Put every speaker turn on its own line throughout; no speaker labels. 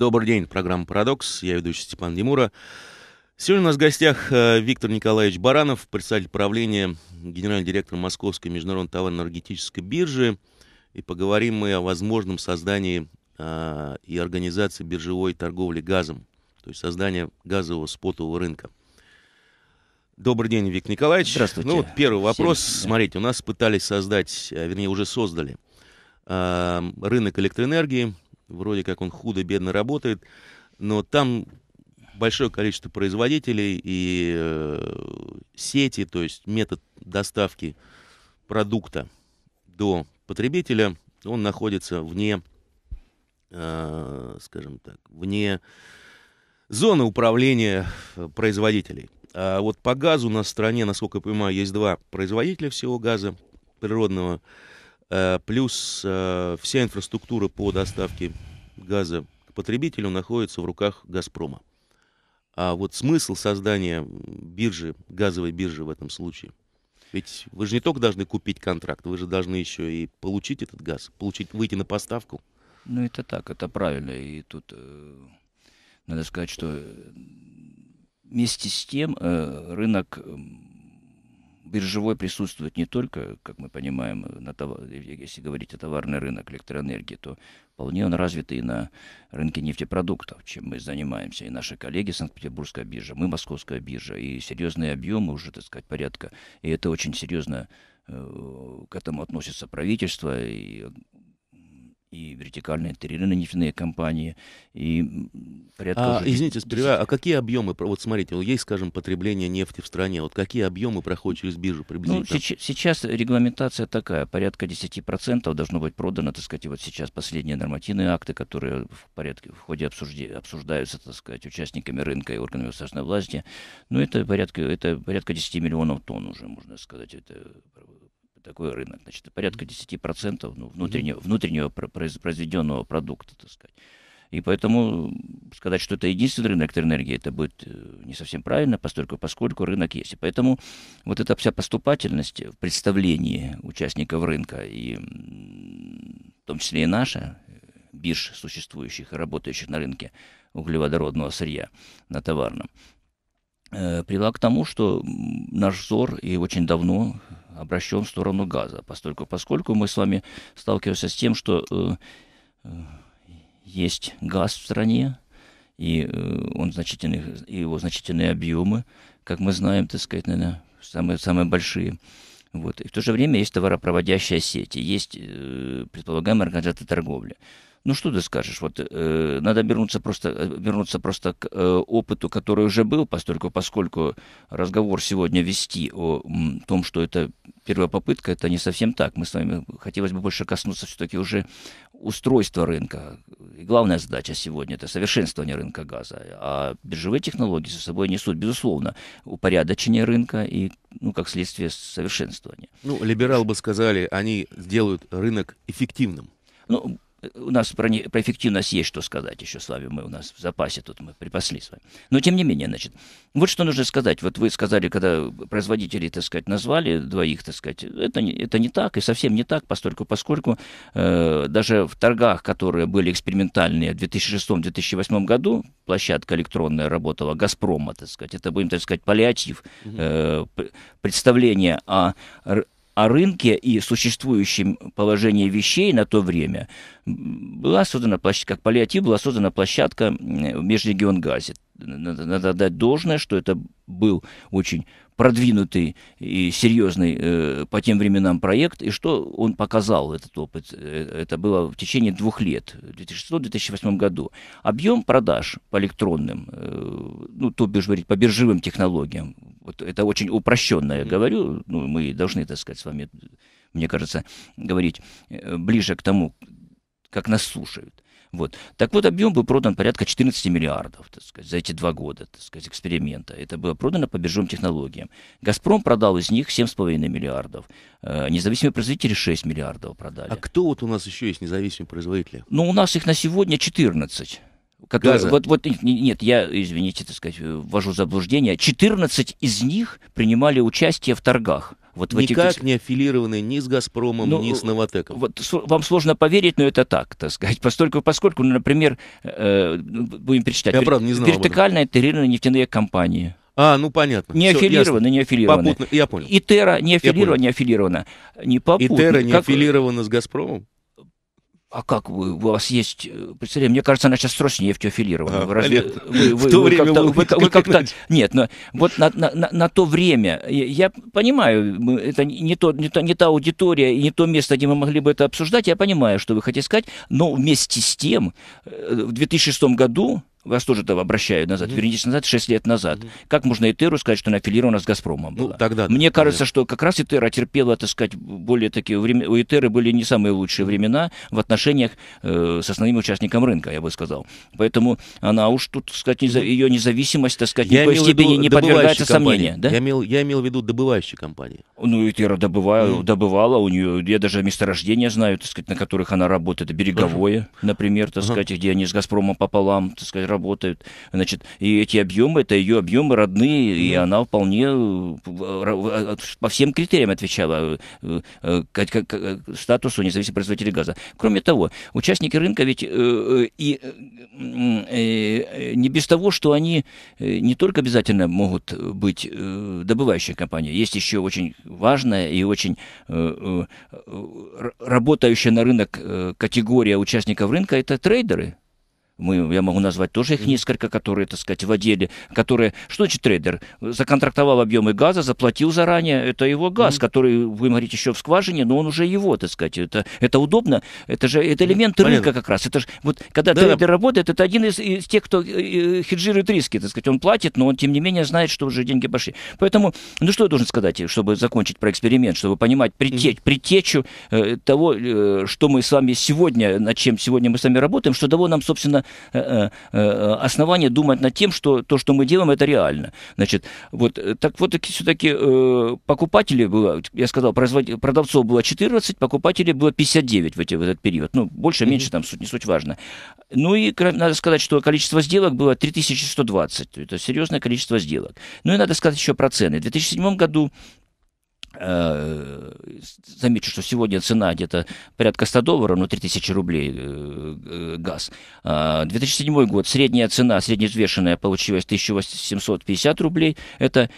Добрый день, программа «Парадокс». Я ведущий Степан Демура. Сегодня у нас в гостях э, Виктор Николаевич Баранов, представитель правления, генеральный директор Московской международной товарно-энергетической биржи. И поговорим мы о возможном создании а, и организации биржевой торговли газом, то есть создание газового спотового рынка. Добрый день, Виктор Николаевич. Здравствуйте. Ну, вот первый вопрос. Всем, Смотрите, у нас пытались создать, э, вернее, уже создали а, рынок электроэнергии – вроде как он худо-бедно работает, но там большое количество производителей и э, сети, то есть метод доставки продукта до потребителя, он находится вне, э, скажем так, вне зоны управления производителей. А вот по газу у нас в стране, насколько я понимаю, есть два производителя всего газа природного. Э, плюс э, вся инфраструктура по доставке газа к потребителю находится в руках «Газпрома». А вот смысл создания биржи, газовой биржи в этом случае, ведь вы же не только должны купить контракт, вы же должны еще и получить этот газ, получить, выйти на поставку. Ну это так, это правильно. И тут
э, надо сказать, что вместе с тем э, рынок биржевой присутствует не только, как мы понимаем, на товар, если говорить о товарный рынок электроэнергии, то вполне он развит и на рынке нефтепродуктов, чем мы занимаемся. И наши коллеги Санкт-Петербургская биржа, мы Московская биржа, и серьезные объемы уже, так сказать, порядка. И это очень серьезно э, к этому относится правительство и и вертикально интегрированные нефтяные компании,
и ряд а, тоже... Извините, сперва, а какие объемы, вот смотрите, вот есть, скажем, потребление нефти в стране, вот какие объемы проходят через биржу ну, приблизительно? Ну, сейчас, сейчас регламентация такая, порядка
10% должно быть продано, так сказать, вот сейчас последние нормативные акты, которые в, порядке, в ходе обсужди, обсуждаются, так сказать, участниками рынка и органами государственной власти, ну, это порядка, это порядка 10 миллионов тонн уже, можно сказать, это такой рынок. Значит, порядка 10% ну, внутреннего, mm-hmm. внутреннего произведенного продукта, так сказать. И поэтому сказать, что это единственный рынок электроэнергии, это будет э, не совсем правильно, поскольку, поскольку рынок есть. И поэтому вот эта вся поступательность в представлении участников рынка, и в том числе и наша, э, бирж существующих и работающих на рынке углеводородного сырья на товарном, э, привела к тому, что наш взор и очень давно обращен в сторону газа, поскольку, поскольку мы с вами сталкиваемся с тем, что э, э, есть газ в стране, и э, он значительный, и его значительные объемы, как мы знаем, так сказать, наверное, самые, самые большие. Вот. И в то же время есть товаропроводящая сеть, есть э, предполагаемая организация торговли. Ну что ты скажешь? Вот э, надо вернуться просто, э, вернуться просто к э, опыту, который уже был, поскольку, поскольку разговор сегодня вести о м, том, что это первая попытка, это не совсем так. Мы с вами хотелось бы больше коснуться все-таки уже устройства рынка. И главная задача сегодня – это совершенствование рынка газа. А биржевые технологии за собой несут, безусловно, упорядочение рынка и, ну, как следствие, совершенствование. Ну, либерал бы сказали, они сделают рынок эффективным. Ну, у нас про, не, про эффективность есть что сказать еще с вами. Мы у нас в запасе тут мы припасли с вами. Но тем не менее, значит, вот что нужно сказать. Вот вы сказали, когда производители, так сказать, назвали двоих, так сказать, это не, это не так и совсем не так, постольку, поскольку э, даже в торгах, которые были экспериментальные в 2006-2008 году, площадка электронная работала Газпрома, так сказать, это будем так сказать паллиатив э, представления о о рынке и существующем положении вещей на то время была создана площадка, как паллиатив была создана площадка в Межрегионгазе. Надо, надо дать должное, что это был очень продвинутый и серьезный э, по тем временам проект, и что он показал этот опыт. Э, это было в течение двух лет, в 2006-2008 году. Объем продаж по электронным, э, ну, то бишь, говорить, по биржевым технологиям, вот это очень упрощенно я говорю, ну, мы должны, так сказать, с вами, мне кажется, говорить э, ближе к тому, как нас слушают. Вот. Так вот, объем был продан порядка 14 миллиардов так сказать, за эти два года так сказать, эксперимента. Это было продано по биржевым технологиям. «Газпром» продал из них 7,5 миллиардов. Э, независимые производители 6 миллиардов продали. А кто вот у нас еще есть независимые производители? Ну, у нас их на сегодня 14. Которые, Вот, вот, нет, я, извините, так сказать, ввожу заблуждение. 14 из них принимали участие в торгах. Вот Никак этих...
не аффилированы ни с «Газпромом», ну, ни с
«Новотеком». Вот, вам сложно поверить, но это так, так сказать. Поскольку, поскольку ну, например, э, будем перечитать. Я, правда, не знал Вертикально интегрированные нефтяные компании. А, ну понятно. Не Все, не аффилировано. Попутно, я понял. И Терра не аффилирована, не аффилирована. Не попутно. И Терра не как... аффилирована
с Газпромом?
А как вы, у вас есть, э, представляете, мне кажется, она сейчас с Роснефтью аффилирована. А, вы, нет. вы, вы, в то вы время как-то, вы, вы как-то, нет, но вот на, на, на, на то время, я, понимаю, это не, то, не, то, не та аудитория не то место, где мы могли бы это обсуждать, я понимаю, что вы хотите сказать, но вместе с тем, э, в 2006 году вас тоже -то обращают назад, mm-hmm. вернитесь назад 6 лет назад. Как можно Этеру сказать, что она аффилирована с «Газпромом» ну, была? Ну, тогда, Мне да, кажется, да. что как раз Этера терпела, так сказать, более такие... времена. У Этеры были не самые лучшие времена в отношениях э, с основным участником рынка, я бы сказал. Поэтому она уж тут, так сказать, неза... ее независимость, так сказать, я никакой степени не подвергается сомнению. Да? Я, имел, я имел в виду добывающие компании. Ну, Этера добывала, mm добывала у нее... Я даже месторождения знаю, так сказать, на которых она работает. Береговое, uh например, так uh-huh. сказать, где они с «Газпромом» пополам, так сказать, работают. Значит, и эти объемы, это ее объемы родные, и она вполне э, э, э, по всем критериям отвечала статусу независимого производителя газа. Кроме того, участники рынка ведь и не без того, что они не только обязательно могут быть добывающей компанией, есть еще очень важная и очень работающая на рынок категория участников рынка – это трейдеры, мы, я могу назвать тоже их несколько, которые, так сказать, в отделе, которые, что значит трейдер? Законтрактовал объемы газа, заплатил заранее, это его газ, mm-hmm. который, вы говорите, еще в скважине, но он уже его, так сказать, это, это удобно, это же это элемент mm-hmm. рынка как раз, это же, вот, когда да. трейдер работает, это один из, из тех, кто э, э, хеджирует риски, так сказать, он платит, но он, тем не менее, знает, что уже деньги пошли. Поэтому, ну что я должен сказать, чтобы закончить про эксперимент, чтобы понимать притечь, mm-hmm. притечу э, того, э, что мы с вами сегодня, над чем сегодня мы с вами работаем, что того нам, собственно, Э, э, э, основания думать над тем, что то, что мы делаем, это реально. Значит, вот так вот все-таки покупателей было, я сказал, продавцов было 14, покупателей было 59 в, эти, в этот период. Ну, больше, меньше, mm-hmm. там суть, не суть важно. Ну и надо сказать, что количество сделок было 3120. Это серьезное количество сделок. Ну и надо сказать еще про цены. В 2007 году Э, замечу, что сегодня цена где-то порядка 100 долларов, ну 3000 рублей э, э, газ. 2007 а, год, средняя цена, средневзвешенная получилась 1850 рублей. Это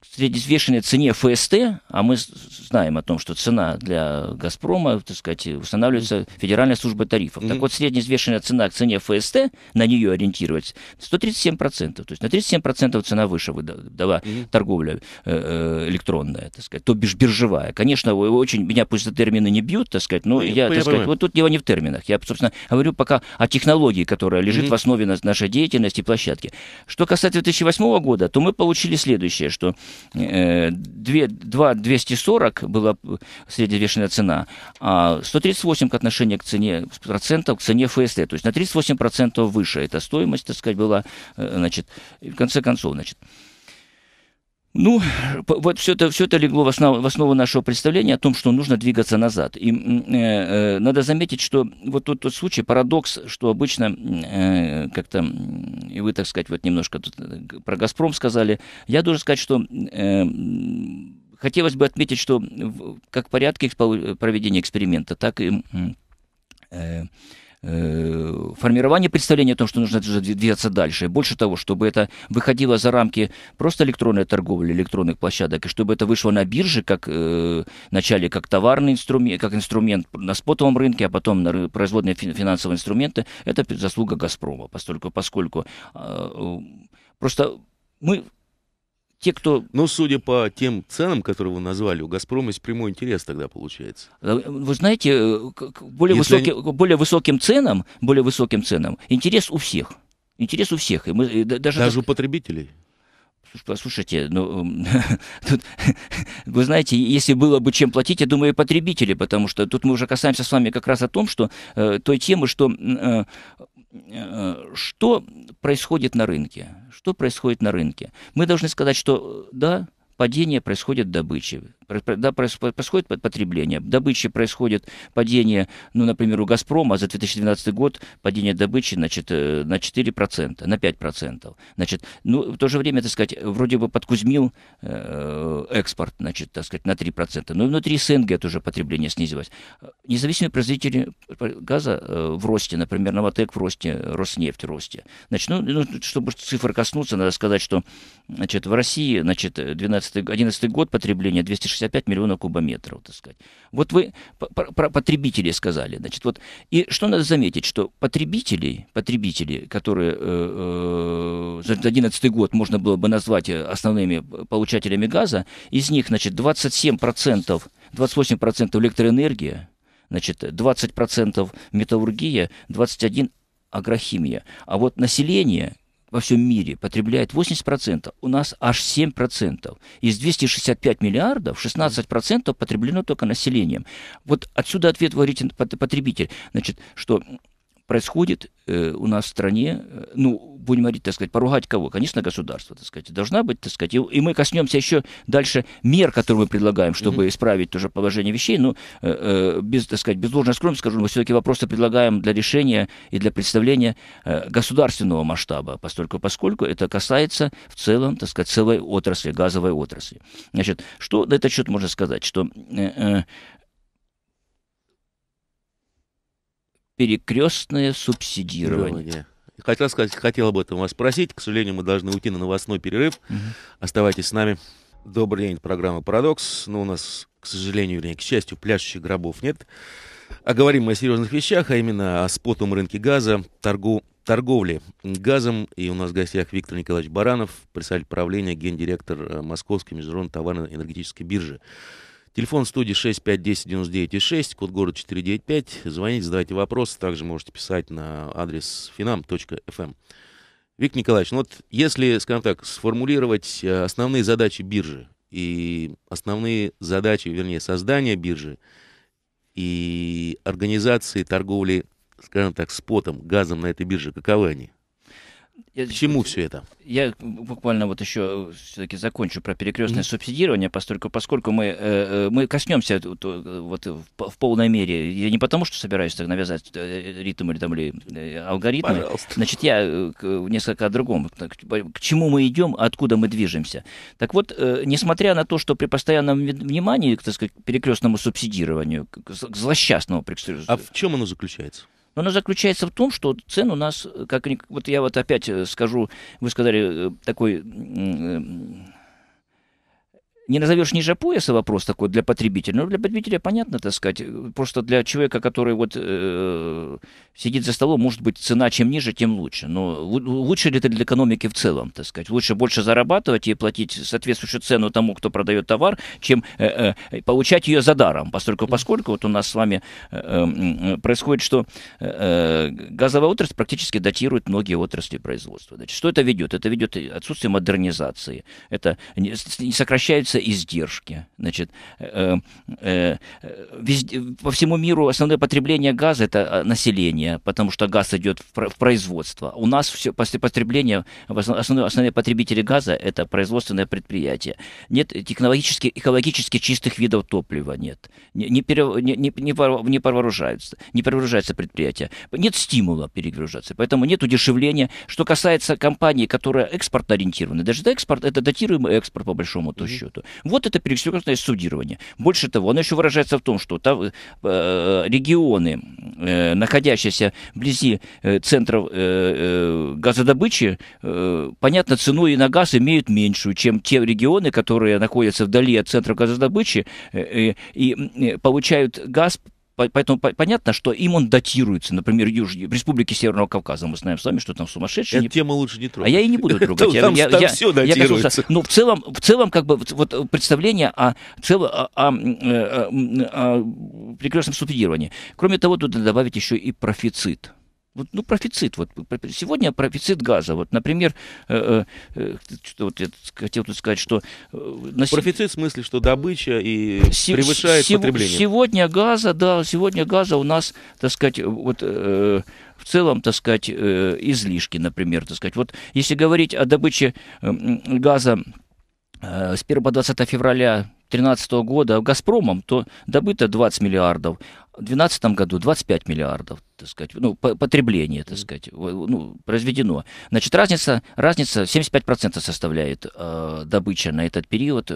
в средневзвешенной цене ФСТ, а мы знаем о том, что цена для «Газпрома», так сказать, устанавливается Федеральная служба тарифов. Mm-hmm. Так вот, средневзвешенная цена к цене ФСТ, на нее ориентировать, 137%. То есть на 37% цена выше выдала mm-hmm. торговля э, э, электронная, так сказать, то бишь биржевая. Конечно, очень меня пусть за термины не бьют, так сказать, но mm-hmm. я, так сказать, вот тут дело не в терминах. Я, собственно, говорю пока о технологии, которая лежит mm-hmm. в основе нашей деятельности площадки. Что касается 2008 года, то мы получили следующее, что 2 э, 240 была средневешенная цена, а 138 к отношению к цене процентов к цене ФСТ, то есть на 38% выше эта стоимость, так сказать, была, э, значит, в конце концов, значит, ну, вот все это, все это легло в основу, в основу нашего представления о том, что нужно двигаться назад. И э, э, надо заметить, что вот тут тот случай, парадокс, что обычно э, как-то, и вы, так сказать, вот немножко тут э, про «Газпром» сказали, я должен сказать, что э, хотелось бы отметить, что как в порядке проведения эксперимента, так и... Э, Э, формирование представления о том, что нужно двигаться дальше. больше того, чтобы это выходило за рамки просто электронной торговли, электронных площадок, и чтобы это вышло на бирже, как э, вначале как товарный инструмент, как инструмент на спотовом рынке, а потом на производные финансовые инструменты, это заслуга «Газпрома», поскольку,
поскольку а, э, просто мы те, кто... но ну, судя по тем ценам, которые вы назвали, у «Газпрома» есть прямой интерес тогда получается. Э, вы знаете, э, к более, Если они...
более, высоким ценам, более высоким ценам интерес у всех. Интерес у всех. И мы, и даже даже так... у потребителей? Послушайте, ну, эм, тут, вы знаете, если было бы чем платить, я думаю, и потребители, потому что тут мы уже касаемся с вами как раз о том, что э, той темы, что э, Э, что происходит на рынке? Что происходит на рынке? Мы должны сказать, что э, да, падение происходит добычи да, происходит потребление, добычи происходит падение, ну, например, у «Газпрома» за 2012 год падение добычи, значит, э, на 4%, на 5%. Значит, ну, в то же время, так сказать, вроде бы подкузмил э, экспорт, значит, так сказать, на 3%, но ну, внутри СНГ тоже потребление снизилось. Независимые производители газа э, в росте, например, «Новотек» в росте, «Роснефть» в росте. Значит, ну, ну, ну чтобы цифр коснуться, надо сказать, что, значит, в России, значит, 12 11 год потребление 260 65 миллионов кубометров, так сказать. Вот вы про потребителей сказали, значит, вот. И что надо заметить, что потребителей, потребители, которые э, э за 2011 год можно было бы назвать э, основными получателями газа, из них, значит, 27%, 28% электроэнергия, значит, 20% металлургия, 21% агрохимия. А вот население, во всем мире потребляет 80%, у нас аж 7%. Из 265 миллиардов 16% потреблено только населением. Вот отсюда ответ, говорите, потребитель. Значит, что происходит э, у нас в стране, э, ну, будем говорить, так сказать, поругать кого? Конечно, государство, так сказать, должна быть, так сказать, и, мы коснемся еще дальше мер, которые мы предлагаем, чтобы исправить тоже положение вещей, ну без, так сказать, без должной скромности скажу, мы все-таки вопросы предлагаем для решения и для представления государственного масштаба, поскольку, поскольку это касается в целом, так сказать, целой отрасли, газовой отрасли. Значит, что на этот счет можно сказать, что
перекрестное
субсидирование.
Хотел сказать, хотел об этом вас спросить. К сожалению, мы должны уйти на новостной перерыв. Угу. Оставайтесь с нами. Добрый день, программа «Парадокс». Но ну, у нас, к сожалению или к счастью, пляшущих гробов нет. А говорим мы о серьезных вещах, а именно о спотом рынке газа, торгу, торговле газом. И у нас в гостях Виктор Николаевич Баранов, председатель правления, гендиректор э, Московской международной товарно-энергетической биржи. Телефон студии 6510996, код города 495. Звоните, задавайте вопросы. Также можете писать на адрес finam.fm. Эм. Виктор Николаевич, ну вот если, скажем так, сформулировать э, основные задачи биржи и основные задачи, вернее, создания биржи и организации торговли, скажем так, спотом, газом на этой бирже, каковы они? Я, К чему все это?
Я буквально вот еще э, все-таки закончу про перекрестное mm субсидирование, поскольку, поскольку мы, э, э мы коснемся тут, вот, в, в полной мере. Я не потому, что собираюсь так навязать э, ритм или, там, или алгоритмы. Пожалуйста. Значит, я несколько о другом. Типа, к чему мы идем, откуда мы движемся. Так вот, э, несмотря на то, что при постоянном внимании к так сказать, перекрестному субсидированию, к злосчастному А в чем оно заключается? Но она заключается в том, что цены у нас, э, как вот я вот опять э, скажу, вы сказали э, такой не назовешь ниже пояса вопрос такой для потребителя. Ну, для потребителя понятно, так сказать. Просто для человека, который вот э, сидит за столом, может быть, цена чем ниже, тем лучше. Но лучше ли это для экономики в целом, так сказать? Лучше больше зарабатывать и платить соответствующую цену тому, кто продает товар, чем э, э, получать ее за даром. Поскольку, поскольку вот у нас с вами э, эм, э происходит, что э, э, газовая отрасль практически датирует многие отрасли производства. Значит, что это ведет? Это ведет отсутствие модернизации. Это не сокращается издержки. Значит, э, э, э, везде, по всему миру основное потребление газа – это э, население, потому что газ идет в, производство. У нас все потребление, основное, основные потребители газа – это производственное предприятие. Нет технологически, экологически чистых видов топлива, нет. Не, не, не, не, не, перевооружаются, не перевооружаются предприятия. Нет стимула перегружаться, поэтому нет удешевления. Что касается компаний, которые экспортно ориентированы, даже экспорт, это датируемый экспорт по большому -то счету. Вот это перечеркнутое судирование. Больше того, оно еще выражается в том, что там, э, э, регионы, э, находящиеся вблизи э, центров э, э газодобычи, э, понятно, и на газ имеют меньшую, чем те регионы, которые находятся вдали от центров газодобычи э, э, и э, получают газ Поэтому понятно, что им он датируется. Например, Юж... Республики Северного Кавказа. Мы знаем с вами, что там сумасшедшие. Эта
тема лучше не трогать. А я и не буду трогать. Там, все датируется.
Я но ну, в целом, в целом как бы вот представление о, цел... о, о, э, о прекрасном субсидировании. Кроме того, тут добавить еще и профицит вот, ну, профицит. Вот, сегодня профицит газа. Вот, например, э, э, э вот я хотел тут сказать, что... Э, на профицит
в смысле, что добыча и се- превышает се- потребление.
Сегодня газа, да, сегодня газа у нас, так сказать, вот... Э, в целом, так сказать, э, излишки, например, так сказать. Вот если говорить о добыче газа с 1 по 20 февраля 2013 года Газпромом, то добыто 20 миллиардов, в 2012 году 25 миллиардов, так сказать, ну, потребление, так сказать, ну, произведено. Значит, разница, разница 75% составляет э, добыча на этот период э,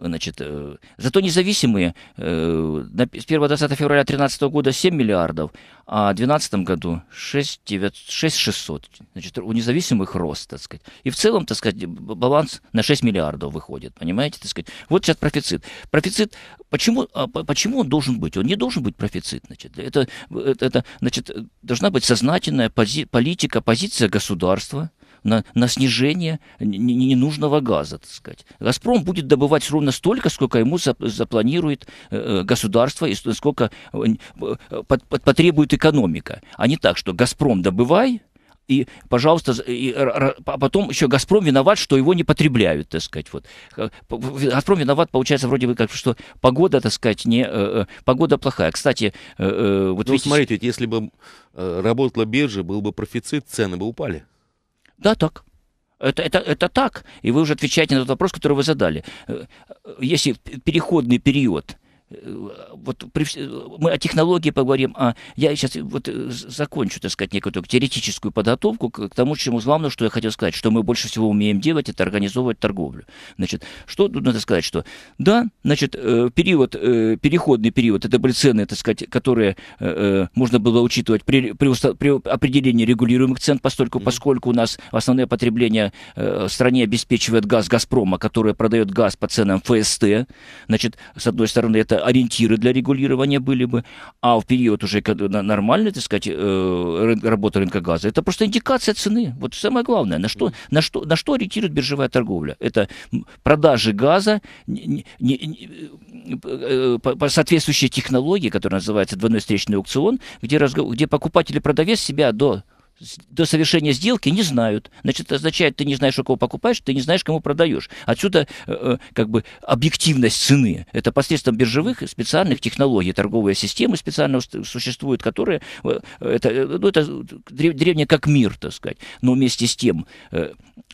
Значит, э, зато независимые э, с 1 20 февраля 2013 года 7 миллиардов, а в 2012 году 6, 9, 6 600. Значит, у независимых рост, так сказать. И в целом, так сказать, баланс на 6 миллиардов выходит, понимаете, так сказать. Вот сейчас профицит. Профицит, почему, а, почему он должен быть? Он не должен быть профицит, значит. Это, это значит, должна быть сознательная пози политика, позиция государства, на, на снижение ненужного газа, так сказать. «Газпром» будет добывать ровно столько, сколько ему запланирует э, э, государство и сколько э, потребует экономика. А не так, что «Газпром» добывай, и, пожалуйста, и, а потом еще «Газпром» виноват, что его не потребляют, так сказать. Вот. «Газпром» виноват, получается, вроде бы, как, что погода, так сказать, не, погода плохая. Кстати, вот ну, видите... смотрите, если бы работала биржа, был бы профицит, цены бы упали. Да, так. Это, это, это так, и вы уже отвечаете на тот вопрос, который вы задали. Э, э, если переходный период вот при, мы о технологии поговорим, а я сейчас вот э, закончу, так сказать, некую теоретическую подготовку к, к тому, чему главное, что я хотел сказать, что мы больше всего умеем делать, это организовывать торговлю. Значит, что тут надо сказать, что да, значит, э, период, э, переходный период, это были цены, так сказать, которые можно было учитывать при, при, при определении регулируемых цен, поскольку, поскольку у нас основное потребление в стране обеспечивает газ Газпрома, который продает газ по ценам ФСТ, значит, с одной стороны, это ориентиры для регулирования были бы, а в период уже когда нормальной, так сказать, э, работа рынка газа, это просто индикация цены. Вот самое главное, на что, на что, на что ориентирует биржевая торговля. Это продажи газа не, не, не, э, по, соответствующей технологии, которая называется двойной встречный аукцион, где, разгов... где покупатель и продавец себя до до совершения сделки не знают. Значит, это означает, ты не знаешь, у кого покупаешь, ты не знаешь, кому продаешь. Отсюда э, э, как бы объективность цены. Это посредством биржевых специальных технологий, торговые системы специально существуют, которые э, это, ну, это древнее как мир, так сказать. Но вместе с тем,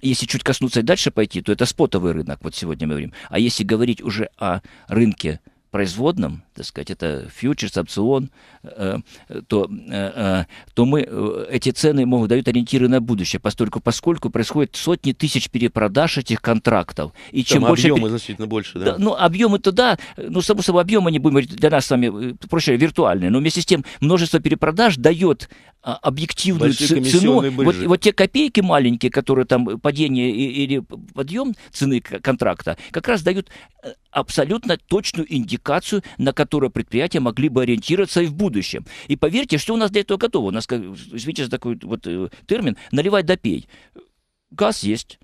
если чуть коснуться и дальше пойти, то это спотовый рынок, вот сегодня мы говорим. А если говорить уже о рынке производном, так сказать, это фьючерс, опцион, э, э, то, э, то мы эти цены могут дают ориентиры на будущее, поскольку, поскольку происходит сотни тысяч перепродаж этих контрактов. И Там чем объемы больше объемы значительно больше, да? да ну, объемы-то да, ну, само собой, объемы не будем для нас с вами, проще, виртуальные, но вместе с тем множество перепродаж дает а, объективную цену. Вот, вот те копейки маленькие, которые там падение или подъем цены контракта, как раз дают абсолютно точную индикацию коммуникацию, на которую предприятия могли бы ориентироваться и в будущем. И поверьте, что у нас для этого готово. У нас, извините за такой вот э, термин, наливай допей. Газ есть,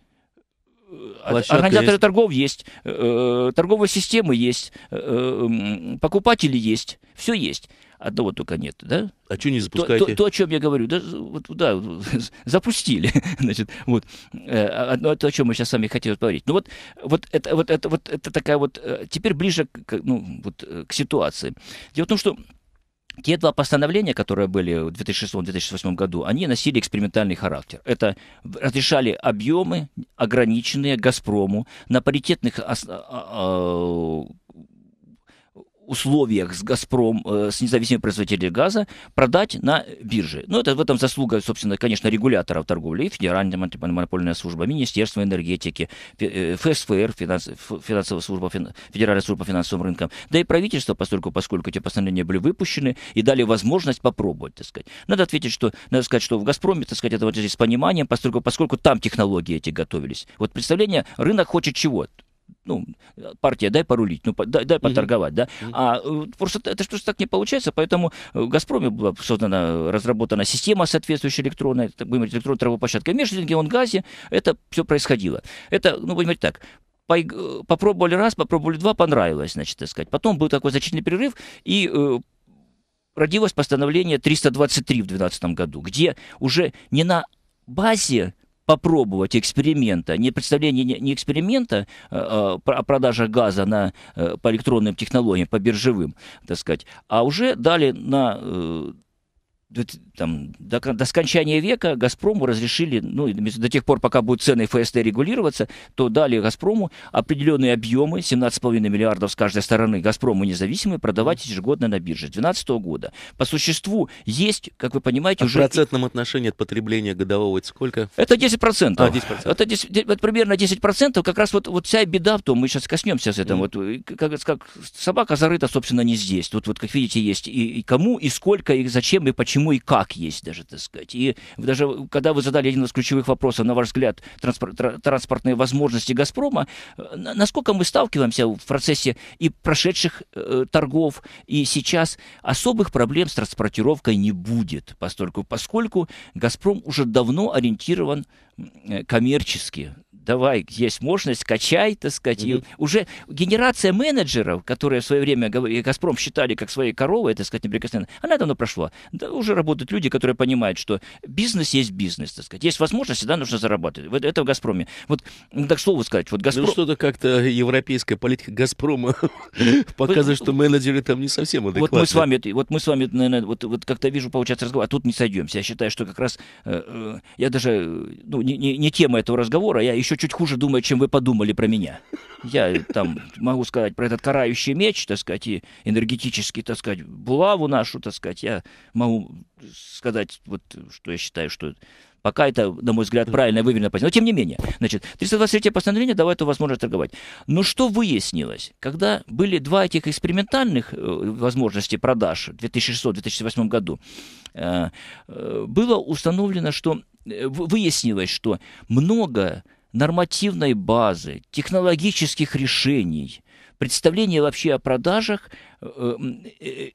э, Площадка Организаторы есть. торгов
есть, э, э торговые системы есть, покупатели есть, все есть. Одного только нет, да? А что не запускаете? То, то, то о чем я говорю, да, вот, да запустили, значит, вот, одно, э, а, ну, то, о чем мы сейчас с вами хотели поговорить. Ну вот, вот это, вот это, вот это такая вот, э, теперь ближе к, ну, вот, э, к ситуации. Дело в том, что те два постановления, которые были в 2006-2008 году, они носили экспериментальный характер. Это разрешали объемы, ограниченные «Газпрому», на паритетных а, а, условиях с «Газпром», э, с независимыми производителями газа продать на бирже. Ну, это в этом заслуга, собственно, конечно, регуляторов торговли, Федеральная антимонопольная служба, Министерство энергетики, э, ФСФР, финансовая служба, Федеральная служба финансовым рынком, да и правительство, поскольку, поскольку эти постановления были выпущены и дали возможность попробовать, так сказать. Надо ответить, что, надо сказать, что в «Газпроме», так сказать, это вот здесь с пониманием, поскольку, поскольку там технологии эти готовились. Вот представление, рынок хочет чего? ну, партия, дай порулить, ну, дай, дай поторговать, да. А э, просто это что-то так не получается, поэтому э, в «Газпроме» была создана, разработана система соответствующая электронная, это, будем говорить, электронная травопощадка. Между он газе, это все происходило. Это, ну, будем говорить так, э, попробовали раз, попробовали два, понравилось, значит, так сказать. Потом был такой значительный перерыв, и э, родилось постановление 323 в 2012 году, где уже не на базе попробовать эксперимента, не представление не, эксперимента э, а, о продаже газа на, э, по электронным технологиям, по биржевым, так сказать, а уже дали на э, там, до, до скончания века «Газпрому» разрешили, ну, до тех пор, пока будут цены ФСД регулироваться, то дали «Газпрому» определенные объемы, 17,5 миллиардов с каждой стороны «Газпрому» независимые, продавать ежегодно на бирже. 2012 года. По существу есть, как вы понимаете, а уже... в процентном отношении от потребления годового это сколько? Это 10%. А, 10%. Это, 10, это примерно 10%. Как раз вот, вот вся беда в том, мы сейчас коснемся с этим. Mm. Вот, э, как, как собака зарыта, собственно, не здесь. Тут вот, как видите, есть и, и кому, и сколько, и зачем, и почему почему и как есть даже, так сказать. И даже когда вы задали один из ключевых вопросов, на ваш взгляд, транспор- транспортные возможности «Газпрома», э, насколько мы сталкиваемся в процессе и прошедших э, торгов, и сейчас особых проблем с транспортировкой не будет, поскольку, поскольку «Газпром» уже давно ориентирован э, коммерчески давай, есть мощность, качай, так сказать. Mm-hmm. И уже генерация менеджеров, которые в свое время «Газпром» считали как свои коровы, так сказать, неприкосновенно, она давно прошла. Да, уже работают люди, которые понимают, что бизнес есть бизнес, так сказать. Есть возможность, всегда нужно зарабатывать. Вот это в «Газпроме». Вот, ну, так слово сказать, вот «Газпром». Ну, что-то как-то европейская политика «Газпрома» показывает, что менеджеры там не совсем адекватны. Вот мы с вами, вот мы с вами, наверное, вот, вот как-то вижу, получается, разговор, а тут не сойдемся. Я считаю, что как раз, э, э, я даже, э, ну, не, не, не тема этого разговора, а я еще еще чуть хуже думаю, чем вы подумали про меня. Я там могу сказать про этот карающий меч, так сказать, и энергетический, так сказать, булаву нашу, так сказать. Я могу сказать, вот, что я считаю, что Пока это, на мой взгляд, правильно и позиция. Но тем не менее, значит, 323 постановление давай эту возможность торговать. Но что выяснилось? Когда были два этих экспериментальных э, возможности продаж в 2006-2008 году, э, э, было установлено, что выяснилось, что много нормативной базы, технологических решений, представления вообще о продажах э, э, э,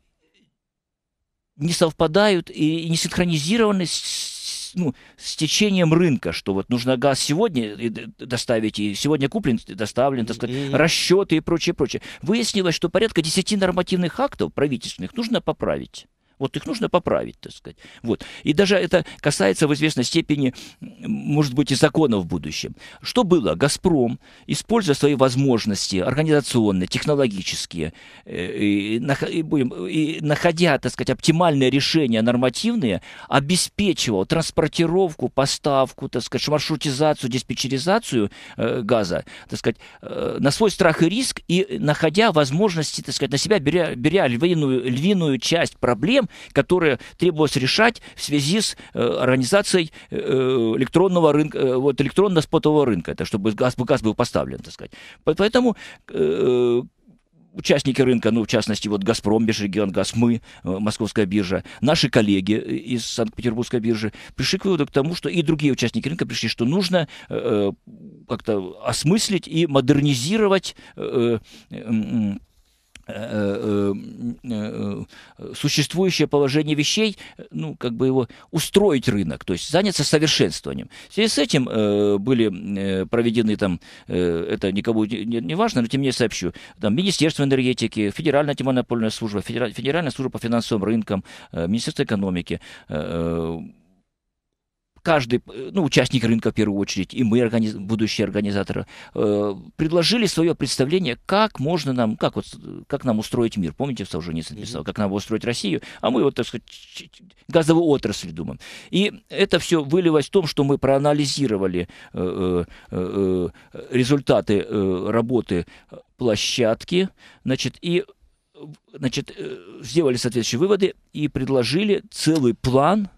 не совпадают и не синхронизированы с, ну, с течением рынка, что вот нужно газ сегодня доставить, и сегодня куплен, доставлен, так сказать, и... расчеты и прочее, прочее. Выяснилось, что порядка 10 нормативных актов правительственных нужно поправить. Вот их нужно поправить, так сказать. Вот. И даже это касается в известной степени, может быть, и закона в будущем. Что было? «Газпром», используя свои возможности организационные, технологические, э, и, и, и, находя, так сказать, оптимальные решения нормативные, обеспечивал транспортировку, поставку, так сказать, маршрутизацию, диспетчеризацию э, газа, так сказать, э, на свой страх и риск, и находя возможности, так сказать, на себя беря, беря львиную, львиную часть проблем, проблем, которые требовалось решать в связи с э, организацией э, э, электронного рынка, вот электронно-спотового рынка, это чтобы газ, газ был поставлен, так сказать. Поэтому участники рынка, ну, в частности, вот «Газпром», «Межрегионгаз», ГазМы, Московская биржа, наши коллеги из Санкт-Петербургской биржи пришли к выводу к тому, что и другие участники рынка пришли, что нужно э, как-то осмыслить и модернизировать э, э, Э, э, э, существующее положение вещей, ну, как бы его устроить рынок, то есть заняться совершенствованием. В связи с этим э, были проведены там, э, это никому не, не важно, но тем не сообщу, там Министерство энергетики, Федеральная антимонопольная служба, Федеральная служба по финансовым рынкам, э, Министерство экономики, э, каждый, э, ну, участник рынка в первую очередь, и мы, организ... будущие организаторы, э, предложили свое представление, как можно нам, как, вот, как нам устроить мир. Помните, Солженицын писал, как нам устроить Россию, а мы, вот, так сказать, газовую отрасль думаем. И это все вылилось в том, что мы проанализировали э, э, э, э результаты э, работы площадки, значит, и значит, сделали соответствующие выводы и предложили целый план –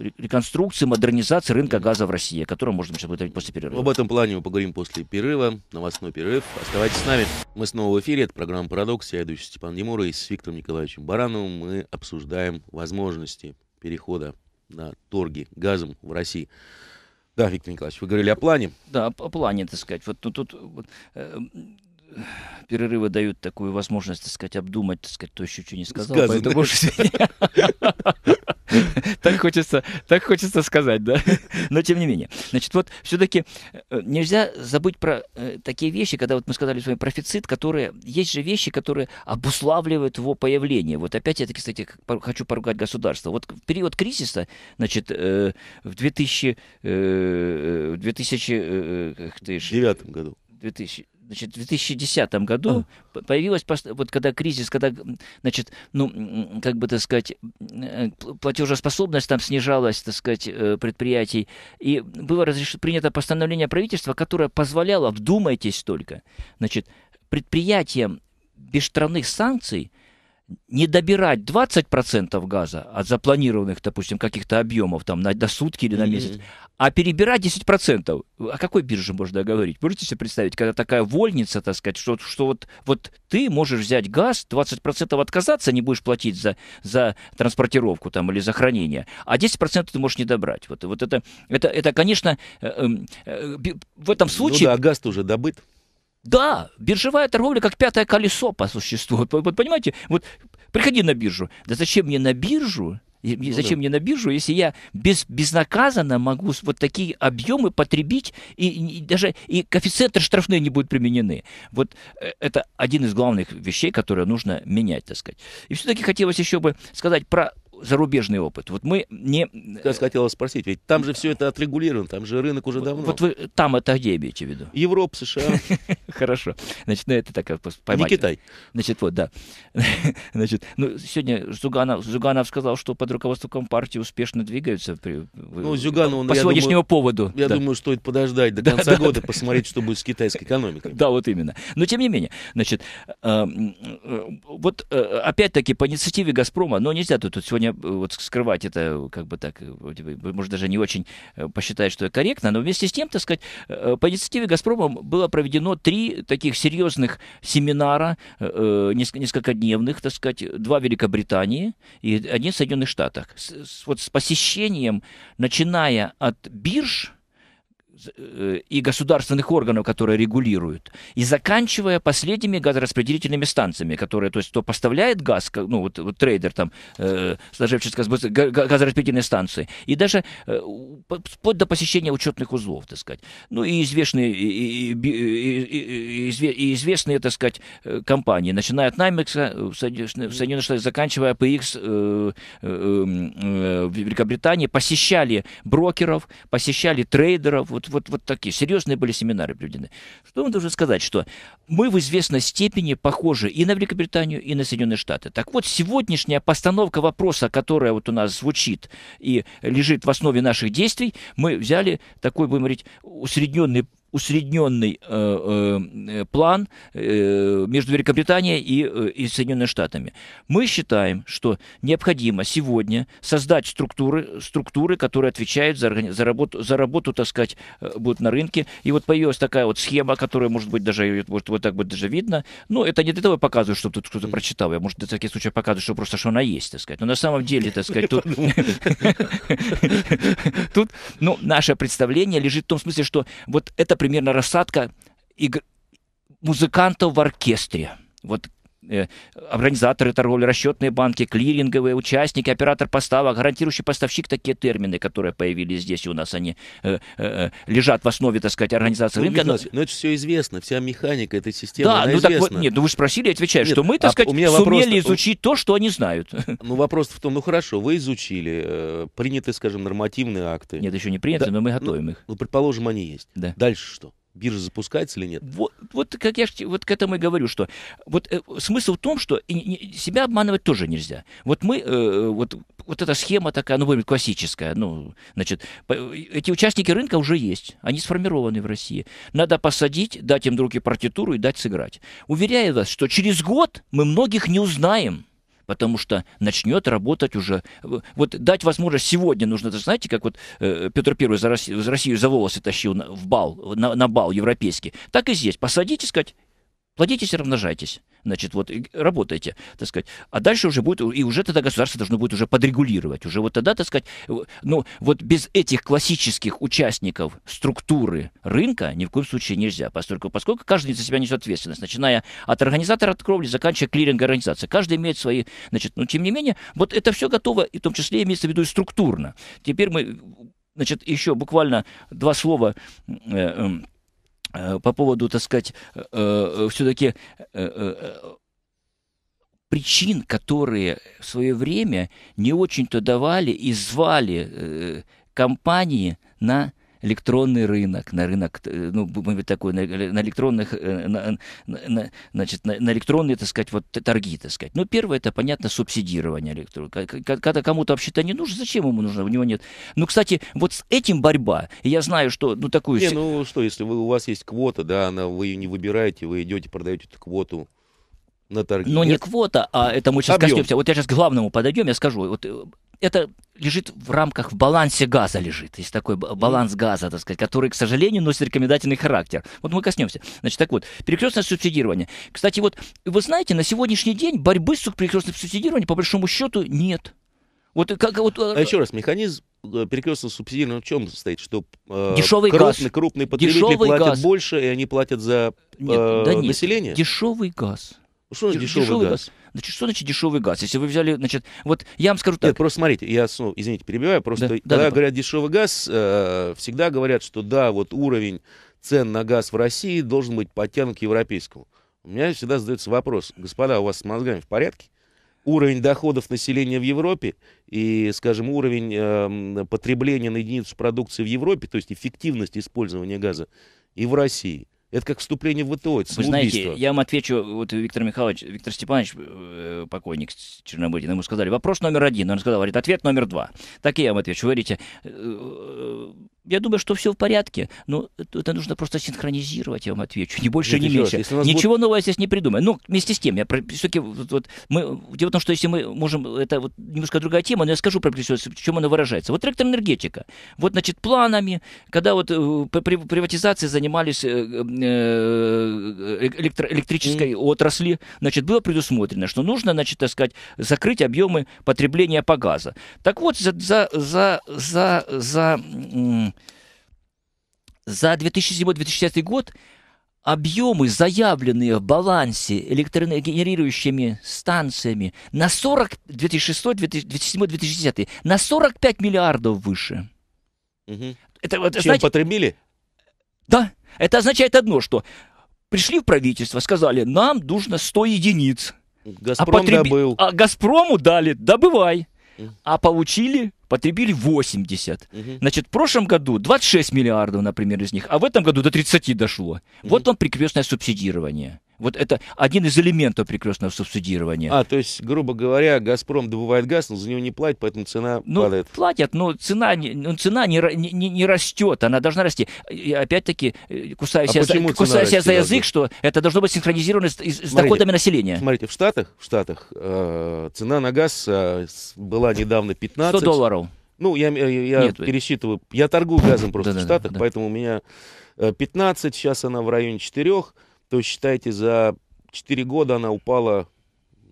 реконструкции, модернизации рынка газа в России, о котором можно сейчас говорить после перерыва.
Об этом плане мы поговорим после перерыва. Новостной перерыв. Оставайтесь с нами. Мы снова в эфире. Это программа «Парадокс». Я ведущий Степан Демура и с Виктором Николаевичем Барановым мы обсуждаем возможности перехода на торги газом в России. Да, Виктор Николаевич, вы говорили о плане.
Да, о, плане, так сказать. Вот тут тут вот, э, перерывы дают такую возможность, так сказать, обдумать, так сказать, то еще что не сказал. Сказано. Поэтому так хочется, так хочется сказать, да. Но тем не менее. Значит, вот все-таки э, нельзя забыть про э, такие вещи, когда вот мы сказали с вами профицит, которые есть же вещи, которые обуславливают его появление. Вот опять я, кстати, хочу поругать государство. Вот в период кризиса, значит, э, в 2000, в 2000, 2009 году. 2000, значит, в 2010 году а. появилась, вот когда кризис, когда, значит, ну, как бы, так сказать, э, платежеспособность там снижалась, так сказать, э, предприятий, и было разреш... принято постановление правительства, которое позволяло, вдумайтесь только, значит, предприятиям без штрафных санкций – не добирать 20% газа от запланированных, допустим, каких-то объемов там на, на сутки или на месяц, mm-hmm. а перебирать 10%. О какой бирже можно говорить? Можете себе представить, когда такая вольница, так сказать, что, что вот, вот ты можешь взять газ, 20% отказаться, не будешь платить за, за транспортировку там или за хранение, а 10% ты можешь не добрать. Вот, вот это, это, это, конечно, э, эм, э, в этом ну случае... Ну да, а газ уже добыт. Да, биржевая торговля как пятое колесо по существу. Вот понимаете, вот приходи на биржу. Да зачем мне на биржу? Ну, зачем да. мне на биржу, если я без, безнаказанно могу вот такие объемы потребить, и, и даже и коэффициенты штрафные не будут применены. Вот э, это один из главных вещей, которые нужно менять, так сказать. И все-таки хотелось еще бы сказать про зарубежный опыт. Вот мы не... Я хотел спросить, ведь
там же все это отрегулировано, там же рынок уже давно. Вот вы там это где имеете в виду? Европа, США. Хорошо.
Значит, ну это такая э, поймать. Не Китай. Значит, вот, да. Значит, ну сегодня Зюганов, Зюганов сказал, что под руководством Компартии успешно двигаются. При... Ну, Зюганов, ну, по сегодняшнему думаю, поводу. Я да. думаю, стоит подождать до конца да, года, да, посмотреть, что будет с китайской экономикой. Да, вот именно. Но тем не менее, значит, э, э, вот опять-таки по инициативе Газпрома, но нельзя тут, тут сегодня мне э, вот скрывать это э, как бы так, э, может, даже не очень посчитать, что это корректно, но вместе с тем, так сказать, по инициативе «Газпрома» было проведено три таких серьезных семинара, несколько дневных, так сказать, два в Великобритании и один в Соединенных Штатах. вот с посещением, начиная от бирж – Э, и государственных органов, которые регулируют, и заканчивая последними газораспределительными станциями, которые, то есть, кто поставляет газ, ну, вот, вот трейдер там, э, газораспределительной станции, и даже э, вплоть до посещения учетных узлов, так сказать. Ну, и известные, и, и, и, и известные, так сказать, э, компании, начиная от Наймекса э, в Соединенных Штатах, заканчивая АПХ э, э, эм, э, в Великобритании, посещали брокеров, посещали трейдеров, вот вот, вот, такие серьезные были семинары приведены. Что он должен сказать, что мы в известной степени похожи и на Великобританию, и на Соединенные Штаты. Так вот, сегодняшняя постановка вопроса, которая вот у нас звучит и лежит в основе наших действий, мы взяли такой, будем говорить, усредненный усредненный э, э, план э, между Великобританией и, и Соединенными Штатами. Мы считаем, что необходимо сегодня создать структуры, структуры которые отвечают за, органи- за, работу, за работу, так сказать, будут на рынке. И вот появилась такая вот схема, которая, может быть, даже может, вот так будет даже видно. Но это не для того я показываю, чтобы тут кто-то прочитал. Я, может, для таких случаев показываю, что просто что она есть, так сказать. Но на самом деле, так сказать, тут... Тут, ну, наше представление лежит в том смысле, что вот это примерно рассадка музыкантов в оркестре. Вот Э, организаторы торговли, расчетные банки, клиринговые участники, оператор поставок, гарантирующий поставщик, такие термины, которые появились здесь у нас, они э, э, э, лежат в основе, так сказать, организации ну, рынка. Но... но
ну, это все известно, вся механика этой системы, да, она ну, известна. Так, нет, ну вы же спросили, я отвечаю, нет, что мы, так а, сказать, у меня сумели изучить то, что они знают. Ну вопрос в том, ну хорошо, вы изучили, э, приняты, скажем, нормативные акты. Нет, еще не приняты, да, но мы ну, готовим ну, их. Ну, предположим, они есть. Да. Дальше что? биржа запускается или нет? Вот,
вот как я вот к этому и говорю, что вот э, смысл в том, что и, не, себя обманывать тоже нельзя. Вот мы, э, вот, вот эта схема такая, ну, классическая, ну, значит, по, эти участники рынка уже есть, они сформированы в России. Надо посадить, дать им в руки партитуру и дать сыграть. Уверяю вас, что через год мы многих не узнаем потому что начнет работать уже. Вот дать возможность сегодня нужно, знаете, как вот э, Петр Первый за Россию, за волосы тащил в бал, на, на бал европейский, так и здесь. Посадите, сказать, Плодитесь и размножайтесь. Значит, вот работайте, так сказать. А дальше уже будет, и уже тогда государство должно будет уже подрегулировать. Уже вот тогда, так сказать, ну, вот без этих классических участников структуры рынка ни в коем случае нельзя, поскольку, поскольку каждый за себя несет ответственность, начиная от организатора откровли, заканчивая клиринг организации. Каждый имеет свои, значит, но ну, тем не менее, вот это все готово, и в том числе имеется в виду и структурно. Теперь мы, значит, еще буквально два слова э, э, Э, по поводу, так сказать, э, э, все-таки причин, которые в свое время не очень-то давали и звали компании на электронный рынок, на рынок, э, ну, может быть, такой, на, э, на электронных, э, на, на, значит, на, на электронные, так сказать, вот торги, так сказать. Ну, первое, это, понятно, субсидирование электрон. Когда кому-то вообще-то не нужно, зачем ему нужно, у него нет. Ну, кстати, вот с этим борьба. Я знаю, что, ну,
такую... Не, ну, что, если вы, у вас есть квота, да, она, вы ее не выбираете, вы идете, продаете эту квоту на торги. Но не квота, а это мы сейчас коснемся. Вот
я сейчас к главному подойдем, я скажу. Вот это лежит в рамках, в балансе газа лежит. Есть такой баланс газа, так сказать, который, к сожалению, носит рекомендательный характер. Вот мы коснемся. Значит, так вот, перекрестное субсидирование. Кстати, вот вы знаете, на сегодняшний день борьбы с перекрестным субсидированием, по большому счету, нет. Вот как вот. Э, а еще
раз, механизм э, перекрестного субсидирования в чем состоит? Что э, дешевый крупный, газ. крупные потребители дешевый платят газ. больше, и они платят за э, нет, да нет, население?
Дешевый газ. Что Деш- дешевый, дешевый газ? газ.
Значит, что значит дешевый газ? Если вы взяли, значит, вот я вам скажу так. Нет, просто смотрите, я снова, извините, перебиваю, просто да, когда да, говорят да. дешевый газ, э, всегда говорят, что да, вот уровень цен на газ в России должен быть подтянут к европейскому. У меня всегда задается вопрос, господа, у вас с мозгами в порядке? Уровень доходов населения в Европе и, скажем, уровень э, потребления на единицу продукции в Европе, то есть эффективность использования газа и в России – это как вступление в ВТО, это Вы знаете, я
вам отвечу, вот Виктор Михайлович, Виктор Степанович, э, покойник Чернобытин, ему сказали, вопрос номер один, он сказал, говорит, ответ номер два. Так я вам отвечу, вы говорите, э, э, я думаю, что все в порядке, но это нужно просто синхронизировать, я вам отвечу, не больше, не меньше. Ничего будет... нового я здесь не придумаю. Но ну, вместе с тем, я все-таки вот, вот, мы, дело в том, что если мы можем, это вот немножко другая тема, но я скажу про в чем она выражается. Вот электроэнергетика. Вот, значит, планами, когда вот э, при приватизации занимались э, э, электро электрической mm. отрасли, значит, было предусмотрено, что нужно, значит, так сказать, закрыть объемы потребления по газа. Так вот, за, за, за, за, за за 2007-2010 год объемы, заявленные в балансе электрогенерирующими станциями на 40, 2006, 2007, 2010, на 45 миллиардов выше. Угу. Это, это, Чем знаете, потребили? Да, это означает одно, что пришли в правительство, сказали, нам нужно 100 единиц. А Газпром а потреби... добыл. А Газпрому дали, добывай а получили, потребили 80. Значит, в прошлом году 26 миллиардов, например, из них, а в этом году до 30 дошло. Вот вам прикрестное субсидирование. Вот это один из элементов прекрасного субсидирования.
А, то есть, грубо говоря, «Газпром» добывает газ, но за него не платят, поэтому цена ну, падает.
платят, но цена, но ну, цена не, не, не растет, она должна расти. И опять-таки, э, кусаю а себя, за, кусаю себя за язык, что это должно быть синхронизировано с, с доходами населения.
Смотрите, в Штатах, в Штатах э, цена на газ э, была недавно 15... 100 долларов. Ну, я, я, я Нет, пересчитываю. Я торгую газом просто в Штатах, поэтому у меня 15, э, сейчас она в районе 4 то считайте, за 4 года она упала